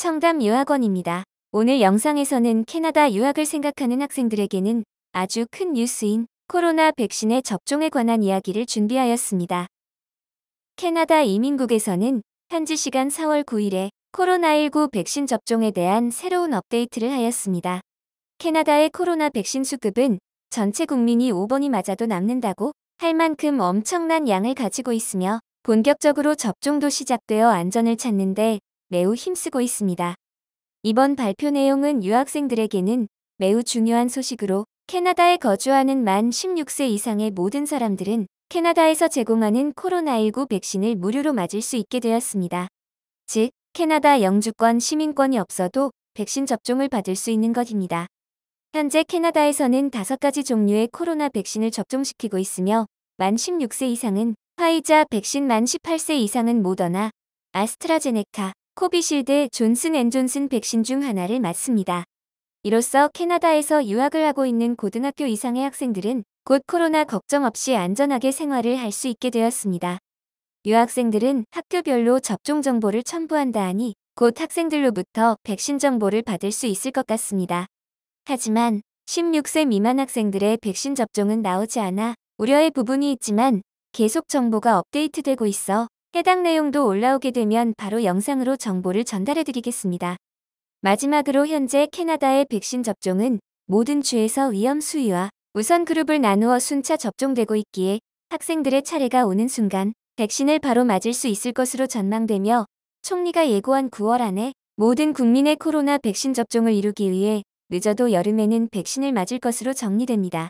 청담 유학원입니다. 오늘 영상에서는 캐나다 유학을 생각하는 학생들에게는 아주 큰 뉴스인 코로나 백신의 접종에 관한 이야기를 준비하였습니다. 캐나다 이민국에서는 현지 시간 4월 9일에 코로나19 백신 접종에 대한 새로운 업데이트를 하였습니다. 캐나다의 코로나 백신 수급은 전체 국민이 5번이 맞아도 남는다고 할 만큼 엄청난 양을 가지고 있으며 본격적으로 접종도 시작되어 안전을 찾는데 매우 힘쓰고 있습니다. 이번 발표 내용은 유학생들에게는 매우 중요한 소식으로 캐나다에 거주하는 만 16세 이상의 모든 사람들은 캐나다에서 제공하는 코로나19 백신을 무료로 맞을 수 있게 되었습니다. 즉, 캐나다 영주권 시민권이 없어도 백신 접종을 받을 수 있는 것입니다. 현재 캐나다에서는 5가지 종류의 코로나 백신을 접종시키고 있으며 만 16세 이상은 화이자 백신 만 18세 이상은 모더나, 아스트라제네카, 코비실드 존슨 앤 존슨 백신 중 하나를 맞습니다. 이로써 캐나다에서 유학을 하고 있는 고등학교 이상의 학생들은 곧 코로나 걱정 없이 안전하게 생활을 할 수 있게 되었습니다. 유학생들은 학교별로 접종 정보를 첨부한다 하니 곧 학생들로부터 백신 정보를 받을 수 있을 것 같습니다. 하지만 16세 미만 학생들의 백신 접종은 나오지 않아 우려의 부분이 있지만 계속 정보가 업데이트되고 있어 해당 내용도 올라오게 되면 바로 영상으로 정보를 전달해드리겠습니다. 마지막으로 현재 캐나다의 백신 접종은 모든 주에서 위험 수위와 우선 그룹을 나누어 순차 접종되고 있기에 학생들의 차례가 오는 순간 백신을 바로 맞을 수 있을 것으로 전망되며 총리가 예고한 9월 안에 모든 국민의 코로나 백신 접종을 이루기 위해 늦어도 여름에는 백신을 맞을 것으로 정리됩니다.